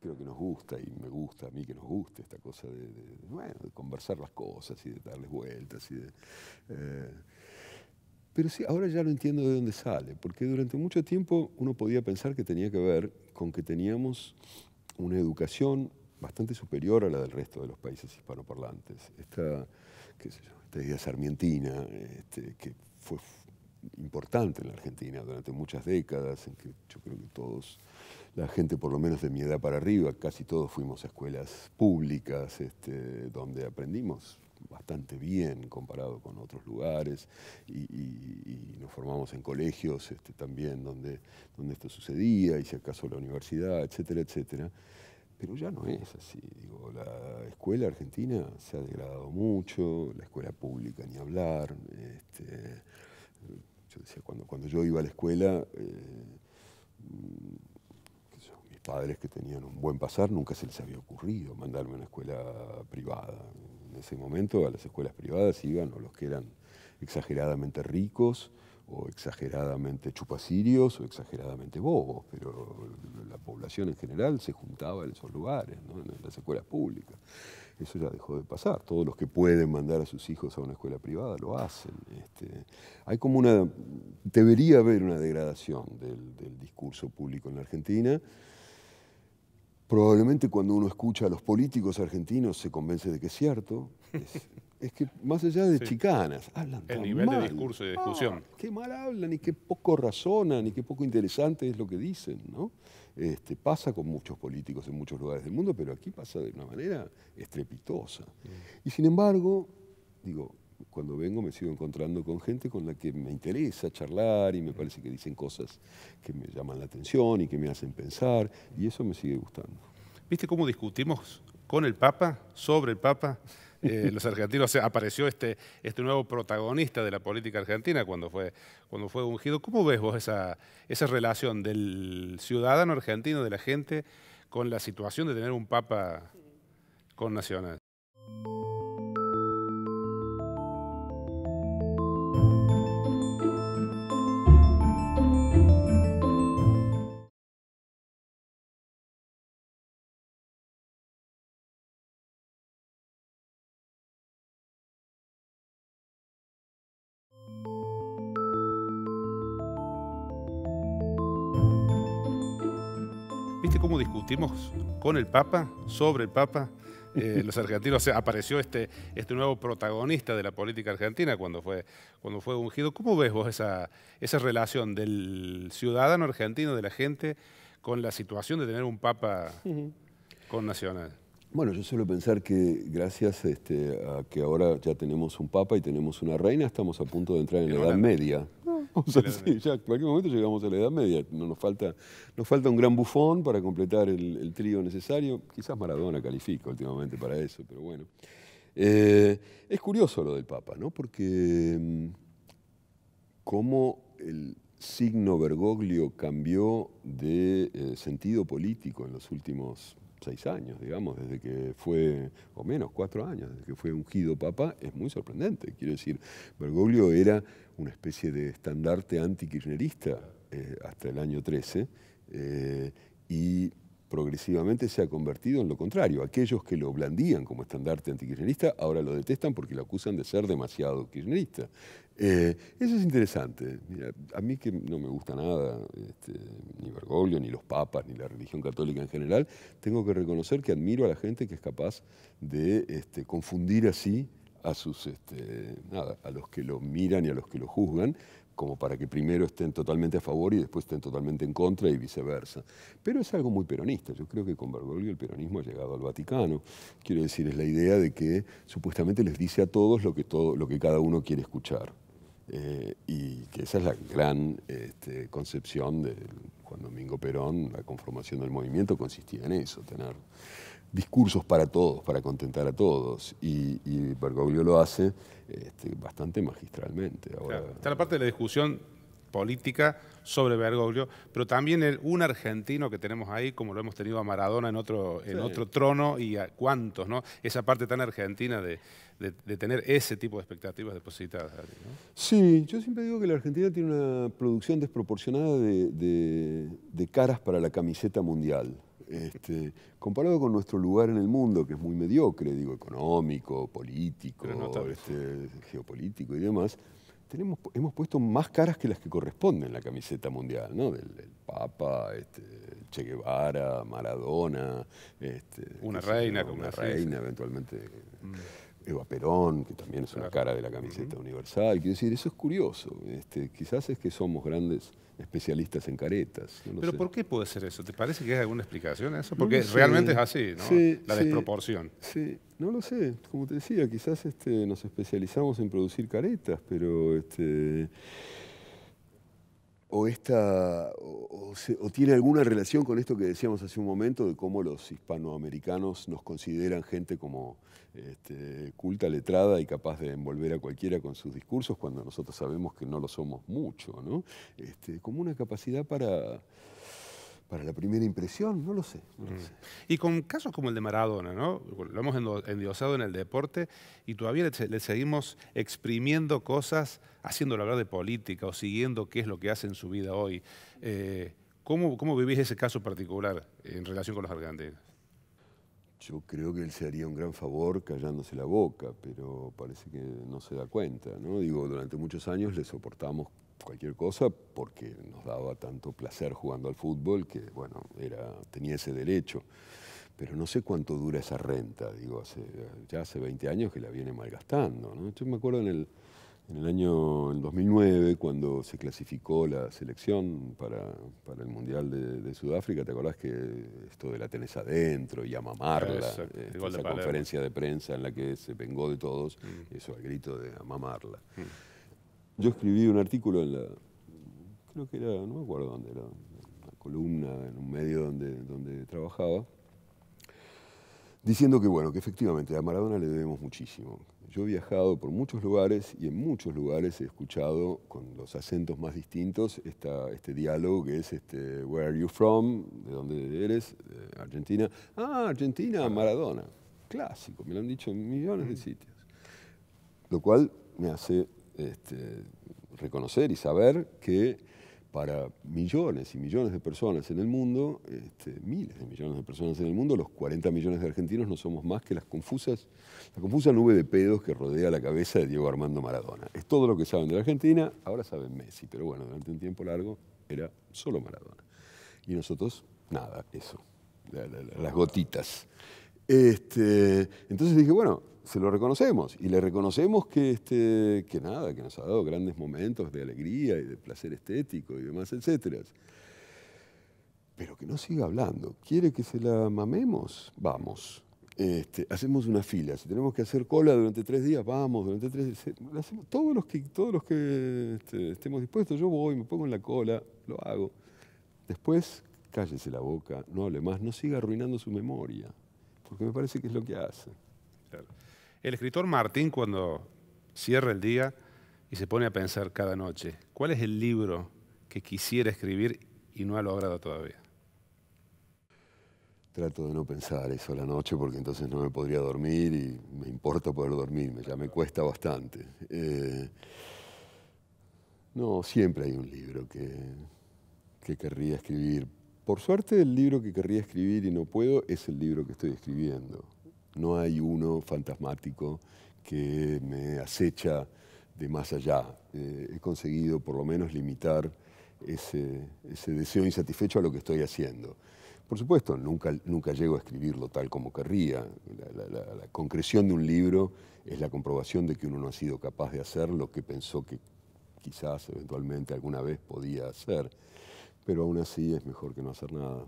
creo que nos gusta y me gusta a mí que nos guste esta cosa de, conversar las cosas y de darles vueltas y de... Eh, pero sí, ahora ya lo entiendo de dónde sale, porque durante mucho tiempo uno podía pensar que tenía que ver con que teníamos una educación bastante superior a la del resto de los países hispanoparlantes. Esta, qué sé yo, esta idea sarmientina, este, que fue importante en la Argentina durante muchas décadas, en que yo creo que todos, la gente por lo menos de mi edad para arriba, casi todos fuimos a escuelas públicas, este, donde aprendimos bastante bien comparado con otros lugares y, nos formamos en colegios este, también donde, donde esto sucedía y si acaso la universidad, etcétera, etcétera. Pero ya no es así. Digo, la escuela argentina se ha degradado mucho, la escuela pública ni hablar. Este, yo decía, cuando, cuando yo iba a la escuela, eh, mis padres que tenían un buen pasar nunca se les había ocurrido mandarme a una escuela privada en ese momento a las escuelas privadas iban o los que eran exageradamente ricos o exageradamente chupacirios o exageradamente bobos, pero la población en general se juntaba en esos lugares, en las escuelas públicas. Eso ya dejó de pasar. Todos los que pueden mandar a sus hijos a una escuela privada lo hacen. Este. hay como una, debería haber una degradación del discurso público en la Argentina Probablemente cuando uno escucha a los políticos argentinos se convence de que es cierto. Es, que más allá de chicanas, hablan El nivel de discurso y de ah, discusión. qué mal hablan y qué poco razonan y qué poco interesante es lo que dicen, ¿no? Este, pasa con muchos políticos en muchos lugares del mundo, pero aquí pasa de una manera estrepitosa. Mm. Y sin embargo, digo, cuando vengo me sigo encontrando con gente con la que me interesa charlar y me parece que dicen cosas que me llaman la atención y que me hacen pensar y eso me sigue gustando. ¿Viste cómo discutimos con el Papa, sobre el Papa? Eh, los argentinos, apareció este, este nuevo protagonista de la política argentina cuando fue, cuando fue ungido. ¿Cómo ves vos esa, esa relación del ciudadano argentino, de la gente, con la situación de tener un Papa con nacional? con el Papa, sobre el Papa. Eh, los argentinos, apareció este, este nuevo protagonista de la política argentina cuando fue, cuando fue ungido. ¿Cómo ves vos esa, esa relación del ciudadano argentino, de la gente, con la situación de tener un Papa con nacional? Bueno, yo suelo pensar que gracias este, a que ahora ya tenemos un papa y tenemos una reina, estamos a punto de entrar en la Edad Media ya en cualquier momento llegamos a la Edad Media. No, nos, falta, falta un gran bufón para completar el, trío necesario. Quizás Maradona califica últimamente para eso, pero bueno. Eh, es curioso lo del Papa, ¿no? Porque mm, cómo el signo Bergoglio cambió de eh, sentido político en los últimos seis años, digamos, desde que fue, o menos, cuatro años, desde que fue ungido papa, es muy sorprendente. Quiero decir, Bergoglio era una especie de estandarte anti-kirchnerista eh, hasta el año 13 eh, y progresivamente se ha convertido en lo contrario. Aquellos que lo blandían como estandarte antikirchnerista ahora lo detestan porque lo acusan de ser demasiado kirchnerista. Eh, eso es interesante. a mí que no me gusta nada, este, ni Bergoglio, ni los papas, ni la religión católica en general, tengo que reconocer que admiro a la gente que es capaz de este, confundir así a sus, este, a los que lo miran y a los que lo juzgan, como para que primero estén totalmente a favor y después estén totalmente en contra y viceversa. Pero es algo muy peronista. Yo creo que con Bergoglio el peronismo ha llegado al Vaticano. Quiero decir, es la idea de que supuestamente les dice a todos lo que, todo, lo que cada uno quiere escuchar. Eh, y que esa es la gran este, concepción de Juan Domingo Perón, la conformación del movimiento consistía en eso, tener discursos para todos, para contentar a todos. Y, Bergoglio lo hace este, bastante magistralmente. Ahora, Está la parte de la discusión política sobre Bergoglio, pero también un argentino que tenemos ahí, como lo hemos tenido a Maradona en otro, otro trono y a cuántos, ¿no? Esa parte tan argentina de, tener ese tipo de expectativas depositadas. Sí, yo siempre digo que la Argentina tiene una producción desproporcionada de, de caras para la camiseta mundial. Este, comparado con nuestro lugar en el mundo, que es muy mediocre, digo, económico, político, este, geopolítico y demás, tenemos, hemos puesto más caras que las que corresponden la camiseta mundial, Del, Papa, este, Che Guevara, Maradona. una reina, reina, eventualmente. Mm. Eva Perón, que también es una cara de la camiseta universal. Quiero decir, eso es curioso. quizás es que somos grandes especialistas en caretas. ¿Pero por qué puede ser eso? ¿Te parece que hay alguna explicación a eso? Porque realmente es así, ¿no? la desproporción. Sí, no lo sé. Como te decía, quizás este, nos especializamos en producir caretas, pero... Este, o, esta, o, tiene alguna relación con esto que decíamos hace un momento de cómo los hispanoamericanos nos consideran gente como este, culta, letrada y capaz de envolver a cualquiera con sus discursos cuando nosotros sabemos que no lo somos mucho, ¿no? Este, como una capacidad para, para la primera impresión, no lo sé. Mm. Y con casos como el de Maradona, ¿no? Lo hemos endiosado en el deporte y todavía le, seguimos exprimiendo cosas, haciéndolo hablar de política o siguiendo qué es lo que hace en su vida hoy. Eh, ¿cómo, ¿Cómo vivís ese caso particular en relación con los argentinos? Yo creo que él se haría un gran favor callándose la boca, pero parece que no se da cuenta, ¿no? Digo, durante muchos años le soportamos cualquier cosa porque nos daba tanto placer jugando al fútbol que, bueno, era, tenía ese derecho. Pero no sé cuánto dura esa renta, digo, hace, ya hace 20 años que la viene malgastando, ¿no? Yo me acuerdo en el, en el año 2009, cuando se clasificó la selección para, el Mundial de, Sudáfrica, ¿te acordás que esto de la tenés adentro y amamarla? Exacto, este, esa conferencia de prensa en la que se vengó de todos, mm. eso al grito de amamarla. Mm. Yo escribí un artículo en la. Creo que era, no me acuerdo dónde era, una columna en un medio donde, donde trabajaba, diciendo que, bueno, que efectivamente a Maradona le debemos muchísimo, yo he viajado por muchos lugares y en muchos lugares he escuchado con los acentos más distintos esta, este diálogo que es este, Where are you from? ¿De dónde eres? Eh, Argentina. Ah, Argentina, Maradona. Clásico, me lo han dicho en millones de mm. sitios. Lo cual me hace este, reconocer y saber que para millones y millones de personas en el mundo, este, miles de millones de personas en el mundo, los 40 millones de argentinos no somos más que las confusas, la confusa nube de pedos que rodea la cabeza de Diego Armando Maradona. Es todo lo que saben de la Argentina, ahora saben Messi, pero bueno, durante un tiempo largo era solo Maradona. Y nosotros, nada, eso, las gotitas. Este, entonces dije, bueno, se lo reconocemos y le reconocemos que, este, que nada, que nos ha dado grandes momentos de alegría y de placer estético y demás, etc. Pero que no siga hablando. ¿Quiere que se la mamemos? Vamos. Este, hacemos una fila. Si tenemos que hacer cola durante tres días, vamos, durante tres Hacemos, todos los que, todos los que este, estemos dispuestos, yo voy, me pongo en la cola, lo hago. Después, cállese la boca, no hable más, no siga arruinando su memoria, porque me parece que es lo que hace. El escritor Martín, cuando cierra el día y se pone a pensar cada noche, ¿cuál es el libro que quisiera escribir y no ha logrado todavía? Trato de no pensar eso a la noche porque entonces no me podría dormir y me importa poder dormirme, ya me cuesta bastante. Eh, no, siempre hay un libro que querría escribir. Por suerte el libro que querría escribir y no puedo es el libro que estoy escribiendo. No hay uno fantasmático que me acecha de más allá. Eh, he conseguido por lo menos limitar ese, deseo insatisfecho a lo que estoy haciendo. Por supuesto, nunca, nunca llego a escribirlo tal como querría. La, la, concreción de un libro es la comprobación de que uno no ha sido capaz de hacer lo que pensó que quizás eventualmente alguna vez podía hacer. Pero aún así es mejor que no hacer nada.